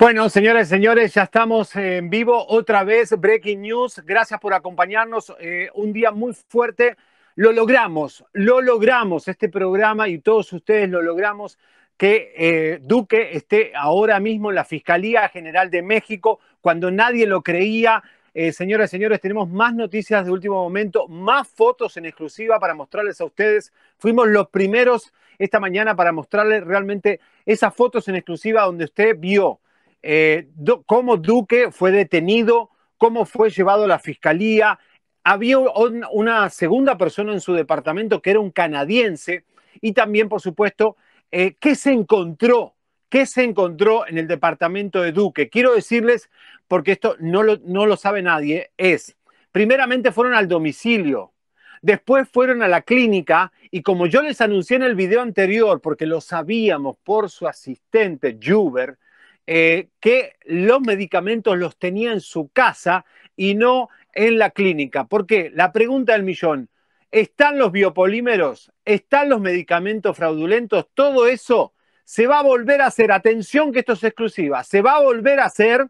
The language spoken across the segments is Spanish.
Bueno, señores, señores, ya estamos en vivo otra vez, Breaking News. Gracias por acompañarnos. Eh, un día muy fuerte. Lo logramos, lo logramos, este programa y todos ustedes lo logramos, que eh, Duque esté ahora mismo en la Fiscalía General de México, cuando nadie lo creía. Eh, señoras y señores, tenemos más noticias de último momento, más fotos en exclusiva para mostrarles a ustedes. Fuimos los primeros esta mañana para mostrarles realmente esas fotos en exclusiva donde usted vio eh, cómo Duque fue detenido, cómo fue llevado a la fiscalía. Había una segunda persona en su departamento que era un canadiense y también, por supuesto, eh, qué se encontró, qué se encontró en el departamento de Duque. Quiero decirles, porque esto no lo, no lo sabe nadie, es, primeramente fueron al domicilio, después fueron a la clínica y como yo les anuncié en el video anterior, porque lo sabíamos por su asistente, Juber, eh, que los medicamentos los tenía en su casa y no en la clínica. ¿Por qué? La pregunta del millón. ¿Están los biopolímeros? ¿Están los medicamentos fraudulentos? Todo eso se va a volver a hacer, atención que esto es exclusiva, se va a volver a hacer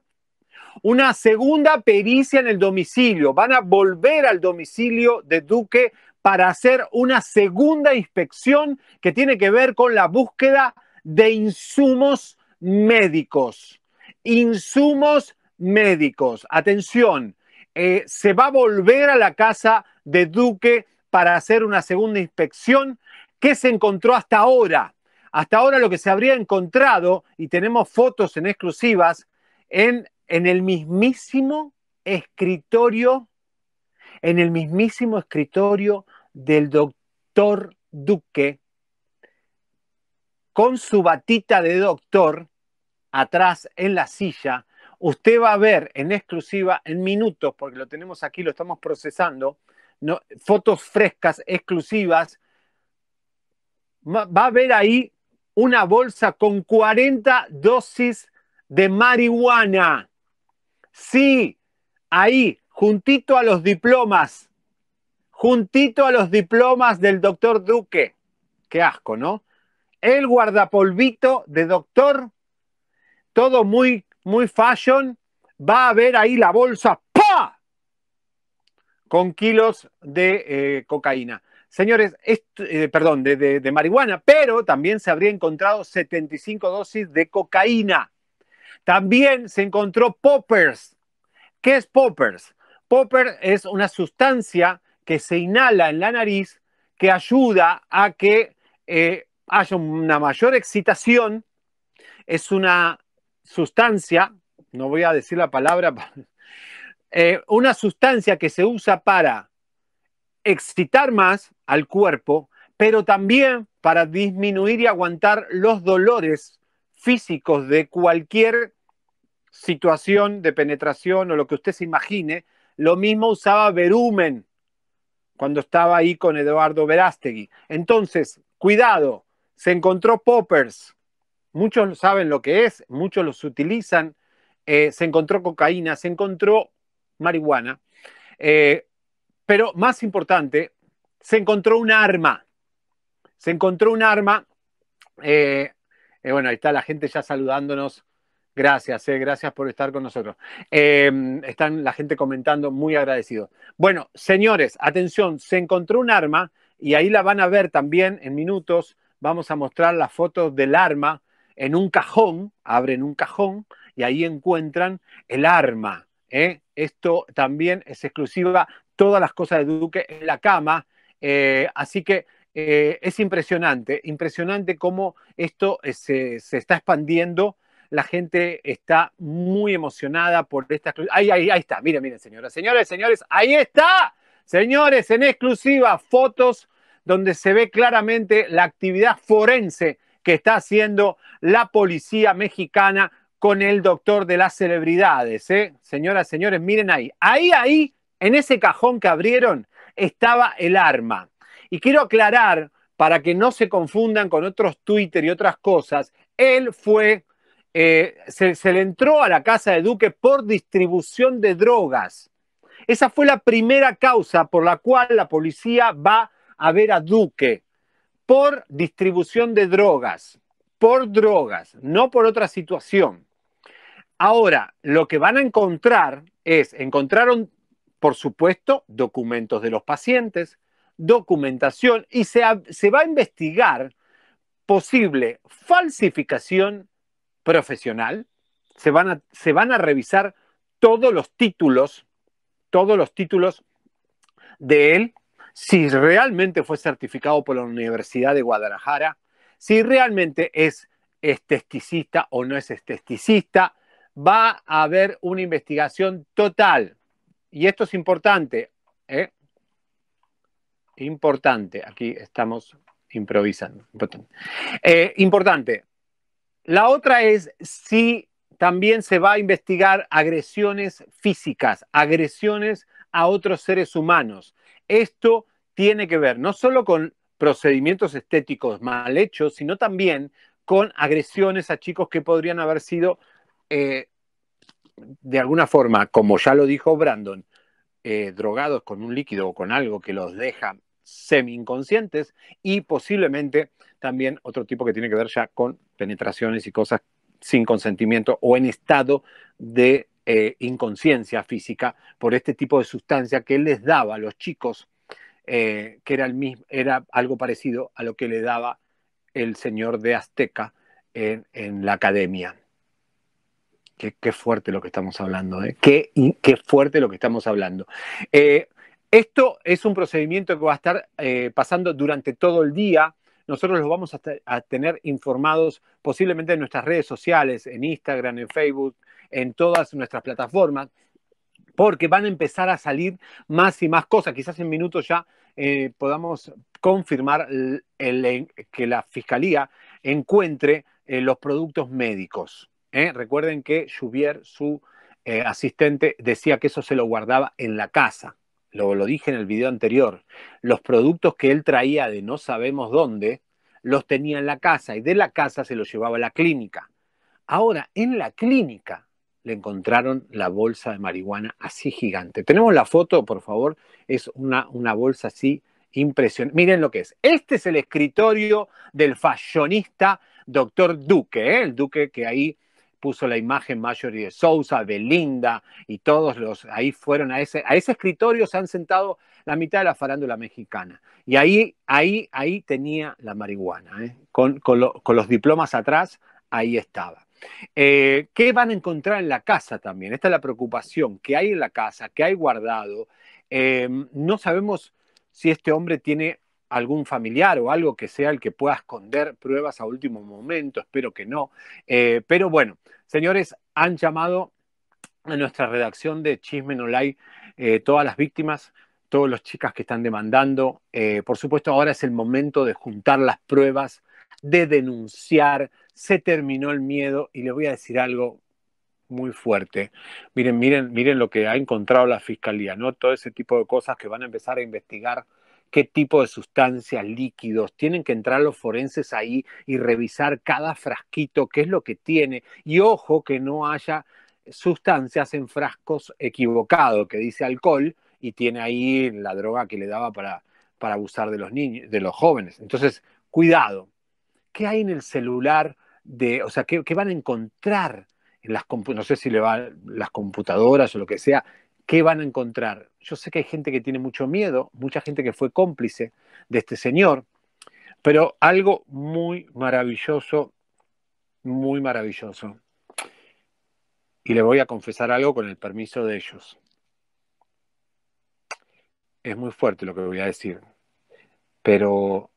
una segunda pericia en el domicilio. Van a volver al domicilio de Duque para hacer una segunda inspección que tiene que ver con la búsqueda de insumos médicos. Insumos médicos. Atención, eh, se va a volver a la casa de Duque para hacer una segunda inspección. ¿Qué se encontró hasta ahora? Hasta ahora lo que se habría encontrado, y tenemos fotos en exclusivas, en, en el mismísimo escritorio, en el mismísimo escritorio del doctor Duque, con su batita de doctor, atrás en la silla, usted va a ver en exclusiva, en minutos, porque lo tenemos aquí, lo estamos procesando, fotos frescas, exclusivas. Va a ver ahí una bolsa con 40 dosis de marihuana. Sí, ahí, juntito a los diplomas, juntito a los diplomas del doctor Duque. Qué asco, ¿no? El guardapolvito de doctor todo muy, muy fashion, va a haber ahí la bolsa ¡pa! con kilos de eh, cocaína. Señores, eh, perdón, de, marihuana, pero también se habría encontrado 75 dosis de cocaína. También se encontró poppers. ¿Qué es poppers? Popper es una sustancia que se inhala en la nariz que ayuda a que eh, haya una mayor excitación. Es una sustancia, no voy a decir la palabra, eh, una sustancia que se usa para excitar más al cuerpo, pero también para disminuir y aguantar los dolores físicos de cualquier situación de penetración o lo que usted se imagine. Lo mismo usaba verumen cuando estaba ahí con Eduardo Verástegui. Entonces, cuidado, se encontró Poppers, muchos saben lo que es, muchos los utilizan, eh, se encontró cocaína, se encontró marihuana, eh, pero más importante, se encontró un arma, se encontró un arma, eh, bueno, ahí está la gente ya saludándonos. Gracias, gracias por estar con nosotros. están la gente comentando, muy agradecido. Bueno, señores, atención, se encontró un arma y ahí la van a ver también en minutos. Vamos a mostrar las fotos del arma en un cajón, abren un cajón y ahí encuentran el arma. ¿eh? Esto también es exclusiva, todas las cosas de Duque en la cama. Eh, así que eh, es impresionante, impresionante cómo esto se, está expandiendo. La gente está muy emocionada por esta Ahí, ahí, ahí está, miren, miren, señoras, señores, señores, ahí está. Señores, en exclusiva, fotos donde se ve claramente la actividad forense que está haciendo la policía mexicana con el doctor de las celebridades. ¿eh? Señoras, señores, miren ahí. Ahí, ahí, en ese cajón que abrieron, estaba el arma. Y quiero aclarar, para que no se confundan con otros Twitter y otras cosas, él fue, eh, se, le entró a la casa de Duque por distribución de drogas. Esa fue la primera causa por la cual la policía va a ver a Duque por distribución de drogas, por drogas, no por otra situación. Ahora, lo que van a encontrar es, encontraron, por supuesto, documentos de los pacientes, documentación y se, va a investigar posible falsificación profesional. Se van, a, se van a revisar todos los títulos, todos los títulos de él si realmente fue certificado por la Universidad de Guadalajara, si realmente es esteticista o no es esteticista, va a haber una investigación total. Y esto es importante. ¿eh? Importante. Aquí estamos improvisando. Eh, importante. La otra es si también se va a investigar agresiones físicas, agresiones a otros seres humanos esto tiene que ver no solo con procedimientos estéticos mal hechos, sino también con agresiones a chicos que podrían haber sido, eh, de alguna forma, como ya lo dijo Brandon, eh, drogados con un líquido o con algo que los deja semi-inconscientes y posiblemente también otro tipo que tiene que ver ya con penetraciones y cosas sin consentimiento o en estado de eh, inconsciencia física por este tipo de sustancia que él les daba a los chicos, eh, que era, el mismo, era algo parecido a lo que le daba el señor de Azteca en, la academia. Qué, fuerte lo que estamos hablando, ¿eh? qué, qué fuerte lo que estamos hablando. Eh, esto es un procedimiento que va a estar pasando durante todo el día. Nosotros los vamos a, tener informados posiblemente en nuestras redes sociales, en Instagram, en Facebook, en todas nuestras plataformas, porque van a empezar a salir más y más cosas. Quizás en minutos ya eh, podamos confirmar eh, que la Fiscalía encuentre eh, los productos médicos. Recuerden que Juvier, su asistente, decía que eso se lo guardaba en la casa. Lo, lo dije en el video anterior. Los productos que él traía de no sabemos dónde, los tenía en la casa y de la casa se los llevaba a la clínica. Ahora, en la clínica le encontraron la bolsa de marihuana así gigante. Tenemos la foto, por favor, es una, una bolsa así impresionante. Miren lo que es. Este es el escritorio del fashionista doctor Duque, ¿eh? el Duque que ahí puso la imagen y de Sousa, Belinda y todos los, ahí fueron a ese, a ese escritorio, se han sentado la mitad de la farándula mexicana. Y ahí, ahí, ahí tenía la marihuana, ¿eh? con, con los diplomas atrás, ahí estaba. Eh, ¿Qué van a encontrar en la casa también? Esta es la preocupación que hay en la casa, que hay guardado. Eh, no sabemos si este hombre tiene algún familiar o algo que sea el que pueda esconder pruebas a último momento, espero que no. Eh, pero bueno, señores, han llamado a nuestra redacción de Chisme No todas las víctimas, todos los chicas que están demandando. por supuesto, ahora es el momento de juntar las pruebas, de denunciar, se terminó el miedo y les voy a decir algo muy fuerte. Miren, miren, miren lo que ha encontrado la fiscalía, ¿no? Todo ese tipo de cosas que van a empezar a investigar qué tipo de sustancias, líquidos, tienen que entrar los forenses ahí y revisar cada frasquito, qué es lo que tiene. Y ojo que no haya sustancias en frascos equivocados, que dice alcohol y tiene ahí la droga que le daba para, para abusar de los niños, de los jóvenes. Entonces, cuidado, ¿qué hay en el celular? De, o sea, ¿qué, van a encontrar en no sé si le van las computadoras o lo que sea, ¿qué van a encontrar? Yo sé que hay gente que tiene mucho miedo, mucha gente que fue cómplice de este señor, pero algo muy maravilloso, muy maravilloso. Y le voy a confesar algo con el permiso de ellos. Es muy fuerte lo que voy a decir, pero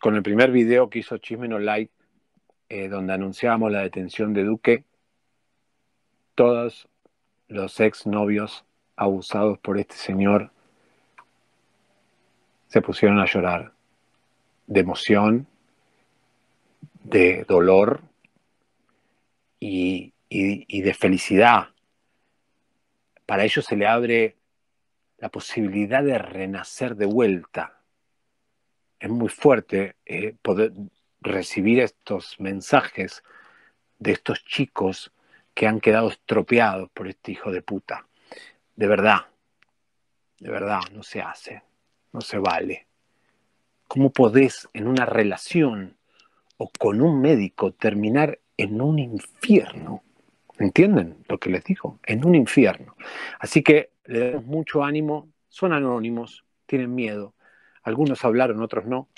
con el primer video que hizo Chismen Online, eh, donde anunciábamos la detención de Duque, todos los exnovios abusados por este señor se pusieron a llorar de emoción, de dolor y, y de felicidad. Para ellos se le abre la posibilidad de renacer de vuelta es muy fuerte eh, poder recibir estos mensajes de estos chicos que han quedado estropeados por este hijo de puta. De verdad, de verdad, no se hace, no se vale. ¿Cómo podés en una relación o con un médico terminar en un infierno? ¿Entienden lo que les digo? En un infierno. Así que le damos mucho ánimo, son anónimos, tienen miedo, algunos hablaron, otros no.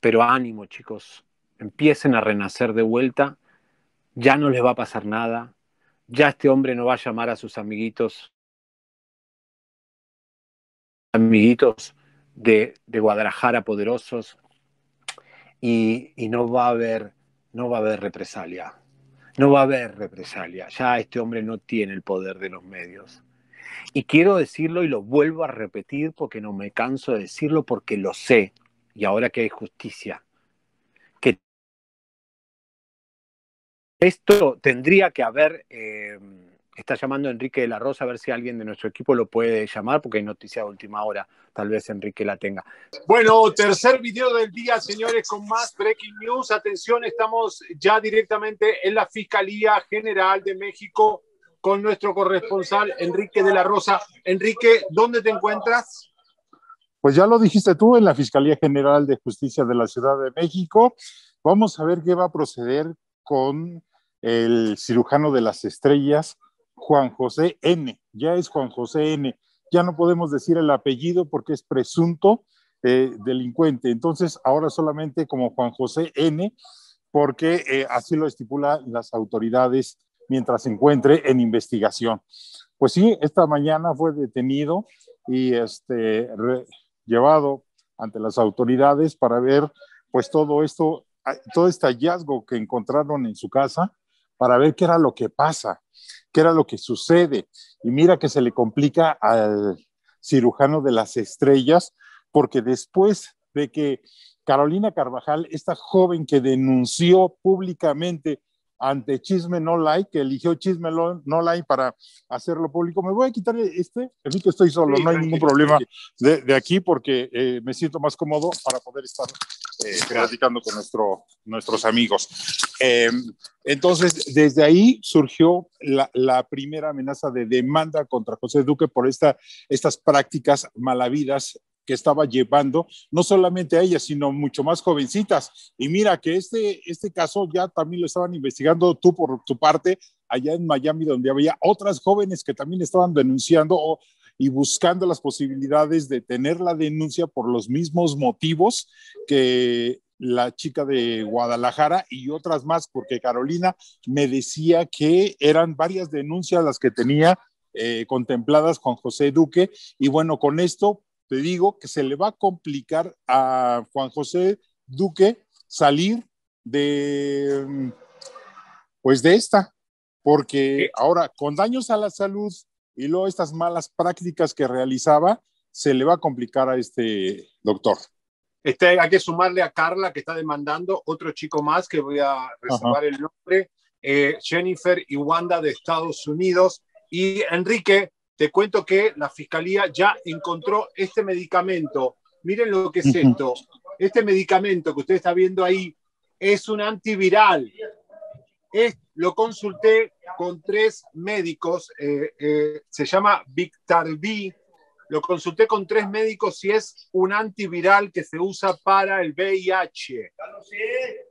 Pero ánimo, chicos. Empiecen a renacer de vuelta. Ya no les va a pasar nada. Ya este hombre no va a llamar a sus amiguitos. Amiguitos de, Guadalajara poderosos. Y, y no va a haber, no va a haber represalia. No va a haber represalia. Ya este hombre no tiene el poder de los medios. Y quiero decirlo y lo vuelvo a repetir porque no me canso de decirlo, porque lo sé, y ahora que hay justicia, que esto tendría que haber... Em, está llamando Enrique de la Rosa, a ver si alguien de nuestro equipo lo puede llamar, porque hay noticia de última hora, tal vez Enrique la tenga. Bueno, tercer video del día, señores, con más breaking news. Atención, estamos ya directamente en la Fiscalía General de México con nuestro corresponsal Enrique de la Rosa. Enrique, ¿dónde te encuentras? Pues ya lo dijiste tú, en la Fiscalía General de Justicia de la Ciudad de México. Vamos a ver qué va a proceder con el cirujano de las estrellas, Juan José N. Ya es Juan José N. Ya no podemos decir el apellido porque es presunto eh, delincuente. Entonces, ahora solamente como Juan José N, porque eh, así lo estipulan las autoridades mientras se encuentre en investigación. Pues sí, esta mañana fue detenido y este, llevado ante las autoridades para ver pues todo esto, todo este hallazgo que encontraron en su casa, para ver qué era lo que pasa, qué era lo que sucede. Y mira que se le complica al cirujano de las estrellas, porque después de que Carolina Carvajal, esta joven que denunció públicamente ante Chisme No Like, que eligió Chisme No Like para hacerlo público. Me voy a quitar este, fin, que estoy solo, no hay ningún problema de, aquí porque eh, me siento más cómodo para poder estar eh, platicando con nuestros amigos. Eh, entonces, desde ahí surgió la, primera amenaza de demanda contra José Duque por esta, estas prácticas malavidas que estaba llevando, no solamente a ella sino mucho más jovencitas. Y mira que este, este caso ya también lo estaban investigando tú por tu parte, allá en Miami, donde había otras jóvenes que también estaban denunciando y buscando las posibilidades de tener la denuncia por los mismos motivos que la chica de Guadalajara y otras más, porque Carolina me decía que eran varias denuncias las que tenía eh, contempladas con José Duque. Y bueno, con esto, te digo que se le va a complicar a Juan José Duque salir de, mm, pues de esta, porque ahora con daños a la salud y luego estas malas prácticas que realizaba, se le va a complicar a este doctor. Este, hay que sumarle a Carla, que está demandando, otro chico más, que voy a reservar el nombre, eh, Jennifer y Wanda de Estados Unidos, y Enrique, te cuento que la fiscalía ya encontró este medicamento. Miren lo que es esto. Este medicamento que usted está viendo ahí es un antiviral. lo consulté con tres médicos, eh, eh, se llama Victarvi. Lo consulté con tres médicos y es un antiviral que se usa para el VIH.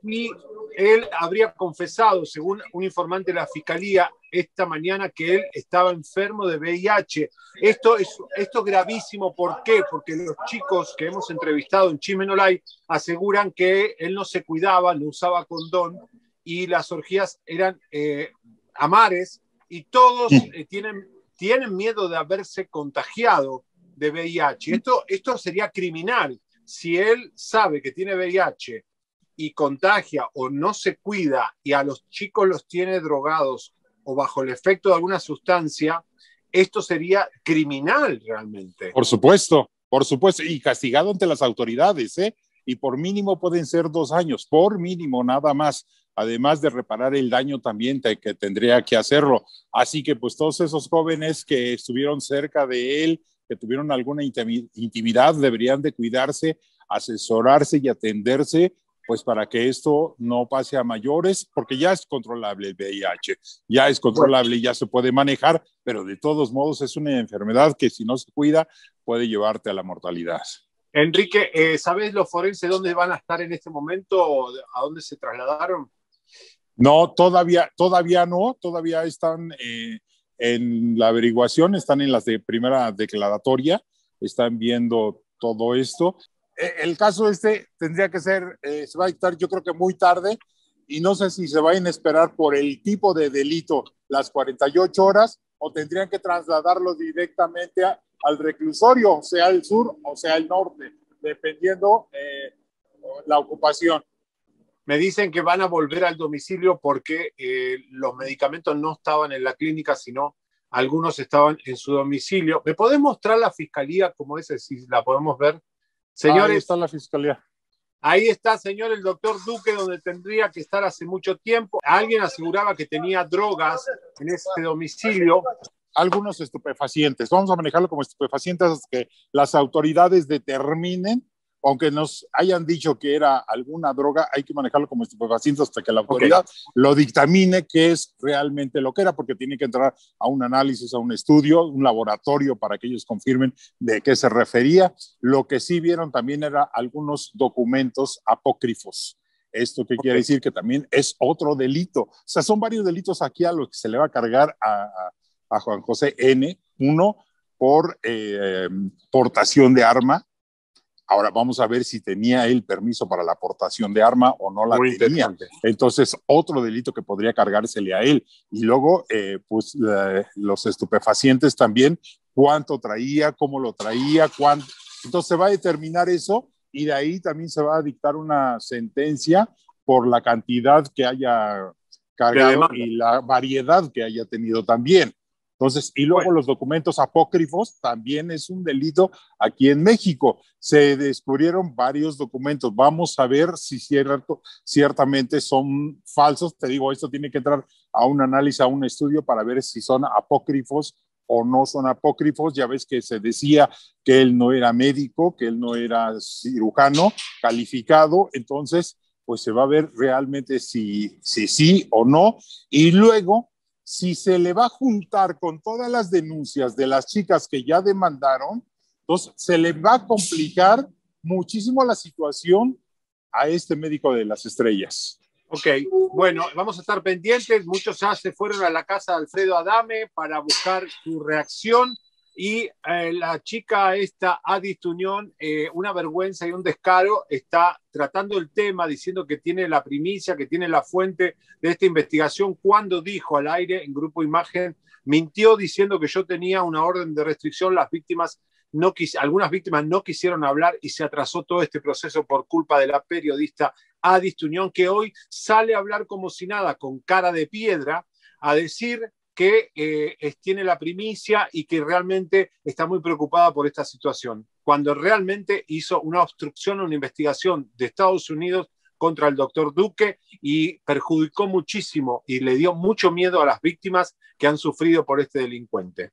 Y él habría confesado, según un informante de la fiscalía, esta mañana que él estaba enfermo de VIH. Esto es, esto gravísimo, ¿por qué? Porque los chicos que hemos entrevistado en Chimenolay aseguran que él no se cuidaba, no usaba condón y las orgías eran eh, amares y todos eh, tienen, tienen miedo de haberse contagiado de VIH. Esto, esto sería criminal. Si él sabe que tiene VIH y contagia o no se cuida y a los chicos los tiene drogados o bajo el efecto de alguna sustancia, esto sería criminal realmente. Por supuesto, por supuesto, y castigado ante las autoridades, ¿eh? Y por mínimo pueden ser dos años, por mínimo nada más, además de reparar el daño también que tendría que hacerlo. Así que pues todos esos jóvenes que estuvieron cerca de él, que tuvieron alguna intimidad, deberían de cuidarse, asesorarse y atenderse pues para que esto no pase a mayores, porque ya es controlable el VIH, ya es controlable, ya se puede manejar, pero de todos modos es una enfermedad que si no se cuida puede llevarte a la mortalidad. Enrique, eh, ¿sabes los forenses dónde van a estar en este momento? ¿A dónde se trasladaron? No, todavía, todavía no, todavía están eh, en la averiguación, están en las de primera declaratoria, están viendo todo esto eh, el caso este tendría que ser, eh, se va a dictar yo creo que muy tarde y no sé si se va a esperar por el tipo de delito las 48 horas o tendrían que trasladarlo directamente al reclusorio, sea el sur o sea el norte, dependiendo eh, la ocupación. Me dicen que van a volver al domicilio porque los medicamentos no estaban en la clínica, sino algunos estaban en su domicilio. ¿Me podés mostrar la fiscalía como es? Si la podemos ver. Señores, ahí está la fiscalía. Ahí está, señor, el doctor Duque, donde tendría que estar hace mucho tiempo. Alguien aseguraba que tenía drogas en este domicilio. Algunos estupefacientes. Vamos a manejarlo como estupefacientes que las autoridades determinen aunque nos hayan dicho que era alguna droga, hay que manejarlo como estupefaciente hasta que la autoridad lo dictamine que es realmente lo que era, porque tiene que entrar a un análisis, a un estudio, un laboratorio para que ellos confirmen de qué se refería. Lo que sí vieron también era algunos documentos apócrifos. Esto que quiere decir que también es otro delito. O sea, son varios delitos aquí a los que se le va a cargar a, a Juan José N. Uno, por eh, em, portación de arma, Ahora vamos a ver si tenía él permiso para la aportación de arma o no la tenía. Entonces, otro delito que podría cargársele a él. Y luego, eh, pues los estupefacientes también, cuánto traía, cómo lo traía, cuánto. Entonces, se va a determinar eso y de ahí también se va a dictar una sentencia por la cantidad que haya cargado y la variedad que haya tenido también. Entonces, y luego los documentos apócrifos también es un delito aquí en México. Se descubrieron varios documentos. Vamos a ver si ciertamente son falsos. Te digo, esto tiene que entrar a un análisis, a un estudio para ver si son apócrifos o no son apócrifos. Ya ves que se decía que él no era médico, que él no era cirujano calificado. Entonces, pues se va a ver realmente si, si sí o no. Y luego si se le va a juntar con todas las denuncias de las chicas que ya demandaron, entonces se le va a complicar muchísimo la situación a este médico de las estrellas. Ok, bueno, vamos a estar pendientes. Muchos ya se fueron a la casa de Alfredo Adame para buscar su reacción. Y eh, la chica esta, Adis Tuñón, eh, una vergüenza y un descaro, está tratando el tema, diciendo que tiene la primicia, que tiene la fuente de esta investigación, cuando dijo al aire en Grupo Imagen, mintió diciendo que yo tenía una orden de restricción, las víctimas algunas víctimas no quisieron hablar y se atrasó todo este proceso por culpa de la periodista Adis Tuñón, que hoy sale a hablar como si nada, con cara de piedra, a decir que eh, tiene la primicia y que realmente está muy preocupada por esta situación, cuando realmente hizo una obstrucción a una investigación de Estados Unidos contra el doctor Duque y perjudicó muchísimo y le dio mucho miedo a las víctimas que han sufrido por este delincuente.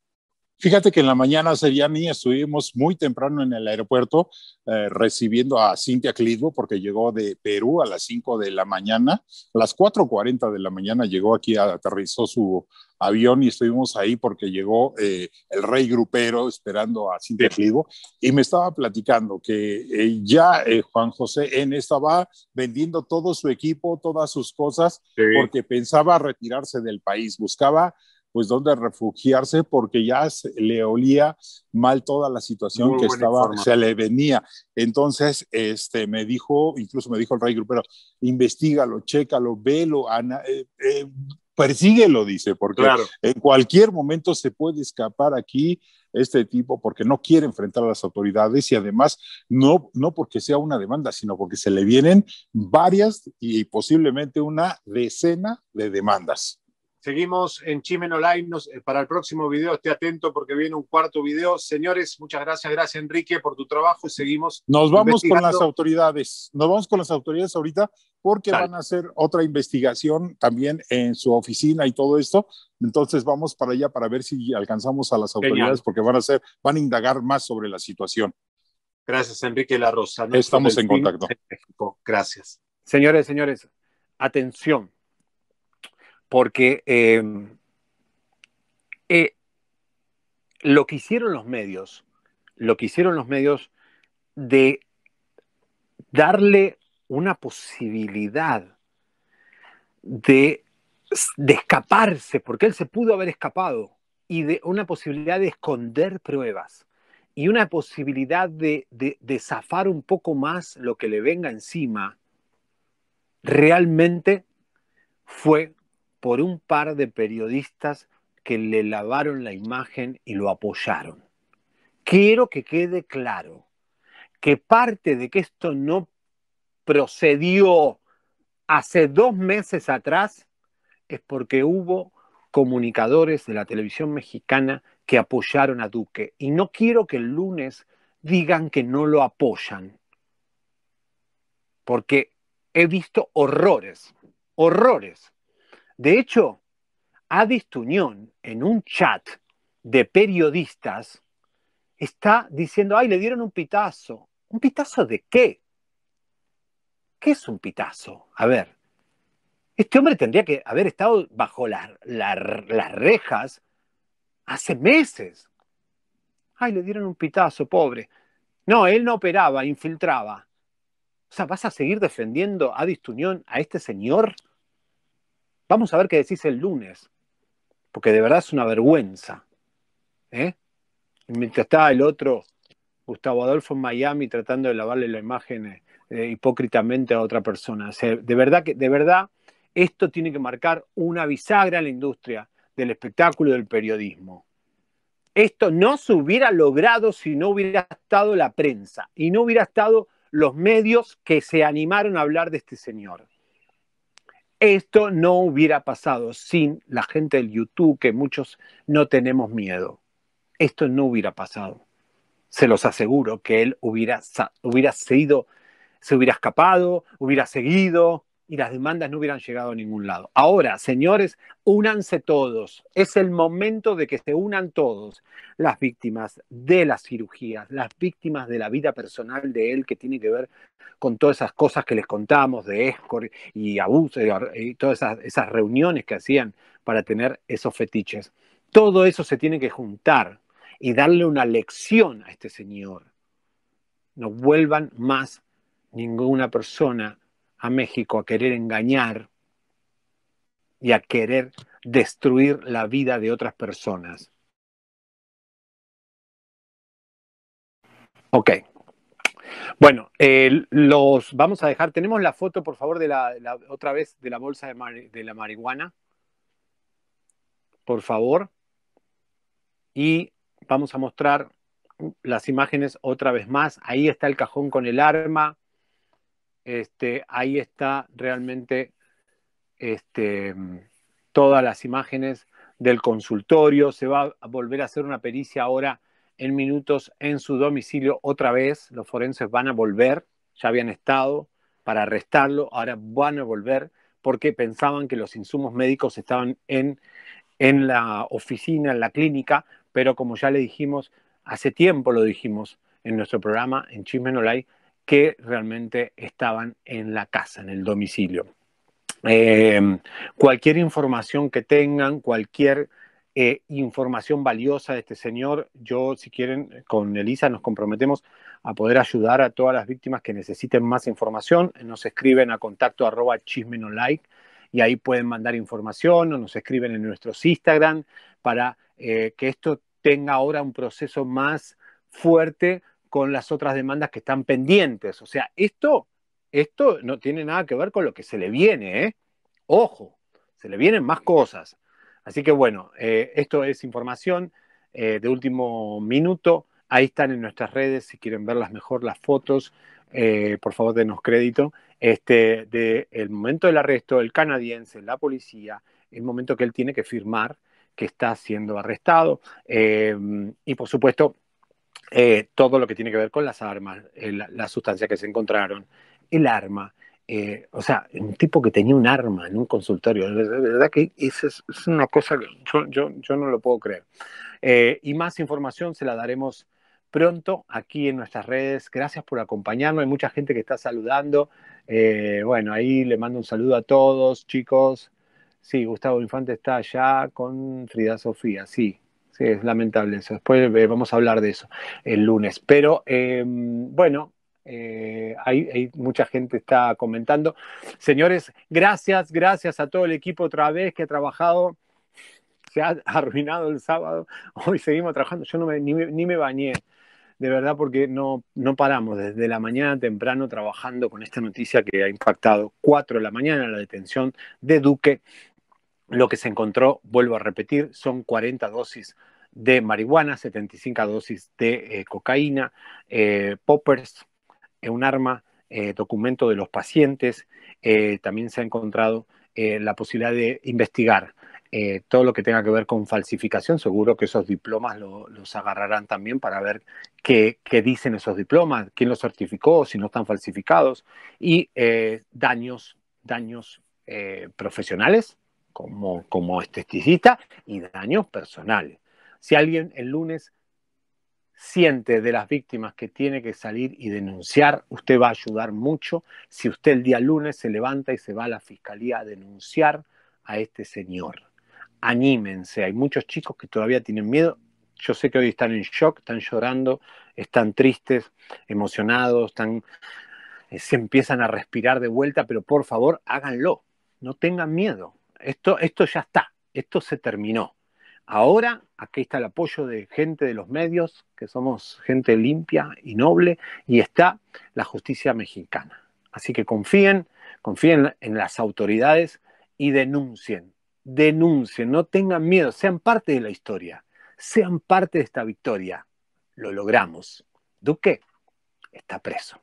Fíjate que en la mañana Seriani estuvimos muy temprano en el aeropuerto eh, recibiendo a Cintia Clitbo porque llegó de Perú a las 5 de la mañana. A las 4.40 de la mañana llegó aquí, aterrizó su avión y estuvimos ahí porque llegó eh, el rey grupero esperando a Cintia Clitbo y me estaba platicando que eh, ya Juan José N estaba vendiendo todo su equipo, todas sus cosas, porque pensaba retirarse del país, buscaba pues dónde refugiarse porque ya le olía mal toda la situación que estaba, se le venía. Entonces, este, me dijo, incluso me dijo el rey grupero, investigalo, chécalo, velo, eh, eh, persíguelo, dice, porque en cualquier momento se puede escapar aquí este tipo porque no quiere enfrentar a las autoridades y además no, no porque sea una demanda, sino porque se le vienen varias y posiblemente una decena de demandas. Seguimos en Chimen Online. Eh, para el próximo video esté atento porque viene un cuarto video. Señores, muchas gracias. Gracias, Enrique, por tu trabajo. Seguimos. Nos vamos con las autoridades. Nos vamos con las autoridades ahorita porque van a hacer otra investigación también en su oficina y todo esto. Entonces vamos para allá para ver si alcanzamos a las autoridades porque van a hacer, van a indagar más sobre la situación. Gracias, Enrique La Estamos en contacto. Gracias. Señores, señores, atención porque em, eh, lo que hicieron los medios, lo que hicieron los medios de darle una posibilidad de, escaparse, porque él se pudo haber escapado, y de una posibilidad de esconder pruebas y una posibilidad de, de, de, zafar un poco más lo que le venga encima, realmente fue por un par de periodistas que le lavaron la imagen y lo apoyaron. Quiero que quede claro que parte de que esto no procedió hace dos meses atrás es porque hubo comunicadores de la televisión mexicana que apoyaron a Duque. Y no quiero que el lunes digan que no lo apoyan, porque he visto horrores, horrores de hecho, Adis Tuñón, en un chat de periodistas, está diciendo, ay, le dieron un pitazo. ¿Un pitazo de qué? ¿Qué es un pitazo? A ver, este hombre tendría que haber estado bajo las rejas hace meses. Ay, le dieron un pitazo, pobre. No, él no operaba, infiltraba. O sea, ¿vas a seguir defendiendo a Tuñón, a este señor? Vamos a ver qué decís el lunes, porque de verdad es una vergüenza. ¿eh? mientras estaba el otro, Gustavo Adolfo en Miami, tratando de lavarle la imagen eh, hipócritamente a otra persona. de verdad que, de verdad, esto tiene que marcar una bisagra en la industria del espectáculo y del periodismo. Esto no se hubiera logrado si no hubiera estado la prensa y no hubiera estado los medios que se animaron a hablar de este señor. Esto no hubiera pasado sin la gente del YouTube, que muchos no tenemos miedo. Esto no hubiera pasado. Se los aseguro que él hubiera, hubiera sido, se hubiera escapado, hubiera seguido, y las demandas no hubieran llegado a ningún lado. Ahora, señores, únanse todos. Es el momento de que se unan todos las víctimas de las cirugías, las víctimas de la vida personal de él que tiene que ver con todas esas cosas que les contamos de escor y abuso y todas esas, esas reuniones que hacían para tener esos fetiches. Todo eso se tiene que juntar y darle una lección a este señor. No vuelvan más ninguna persona a México a querer engañar y a querer destruir la vida de otras personas. Ok. Bueno, eh, los vamos a dejar. Tenemos la foto, por favor, de la, otra vez de la bolsa de, de la marihuana. Por favor. Y vamos a mostrar las imágenes otra vez más. Ahí está el cajón con el arma. Este, ahí está realmente este, todas las imágenes del consultorio, se va a volver a hacer una pericia ahora en minutos en su domicilio otra vez, los forenses van a volver, ya habían estado para arrestarlo, ahora van a volver porque pensaban que los insumos médicos estaban en, en la oficina, en la clínica, pero como ya le dijimos, hace tiempo lo dijimos en nuestro programa, en Chisme que realmente estaban en la casa, en el domicilio. Em, cualquier información que tengan, cualquier eh, información valiosa de este señor, yo si quieren, con Elisa nos comprometemos a poder ayudar a todas las víctimas que necesiten más información. Nos escriben a contacto arroba like y ahí pueden mandar información o nos escriben en nuestros Instagram para eh, que esto tenga ahora un proceso más fuerte con las otras demandas que están pendientes. O sea, esto, esto no tiene nada que ver con lo que se le viene, ¿eh? Ojo, se le vienen más cosas. Así que bueno, eh, esto es información eh, de último minuto. Ahí están en nuestras redes, si quieren verlas mejor, las fotos, eh, por favor denos crédito, este, de el momento del arresto, el canadiense, la policía, el momento que él tiene que firmar que está siendo arrestado y por supuesto eh, todo lo que tiene que ver con las armas, eh, las sustancias que se encontraron, el arma. Eh, o sea, un tipo que tenía un arma en un consultorio. De verdad que es, una cosa yo, yo, yo, no lo puedo creer. y más información se la daremos pronto aquí en nuestras redes. Gracias por acompañarnos. Hay mucha gente que está saludando. bueno, ahí le mando un saludo a todos, chicos. Sí, Gustavo Infante está allá con Frida Sofía, sí es lamentable eso. Después eh, vamos a hablar de eso el lunes. Pero eh, bueno, eh, hay, mucha gente está comentando. Señores, gracias, gracias a todo el equipo otra vez que ha trabajado. Se ha arruinado el sábado. Hoy seguimos trabajando. Yo no ni, me bañé, de verdad, porque no, no paramos desde la mañana temprano trabajando con esta noticia que ha impactado 4 de la mañana la detención de Duque lo que se encontró, vuelvo a repetir, son 40 dosis de marihuana, 75 dosis de eh, cocaína, eh, poppers, eh, un arma, documento de los pacientes. también se ha encontrado la posibilidad de investigar todo lo que tenga que ver con falsificación, seguro que esos diplomas los agarrarán también para ver qué, dicen esos diplomas, quién los certificó, si no están falsificados, y daños, daños profesionales, como, como esteticista, y daños personales. Si alguien el lunes siente de las víctimas que tiene que salir y denunciar, usted va a ayudar mucho si usted el día lunes se levanta y se va a la fiscalía a denunciar a este señor. Anímense, hay muchos chicos que todavía tienen miedo. Yo sé que hoy están en shock, están llorando, están tristes, emocionados, están, eh, se empiezan a respirar de vuelta, pero por favor háganlo, no tengan miedo. Esto, esto ya está, esto se terminó. Ahora, aquí está el apoyo de gente de los medios, que somos gente limpia y noble, y está la justicia mexicana. Así que confíen, confíen en las autoridades y denuncien, denuncien, no tengan miedo, sean parte de la historia, sean parte de esta victoria. Lo logramos. Duque está preso.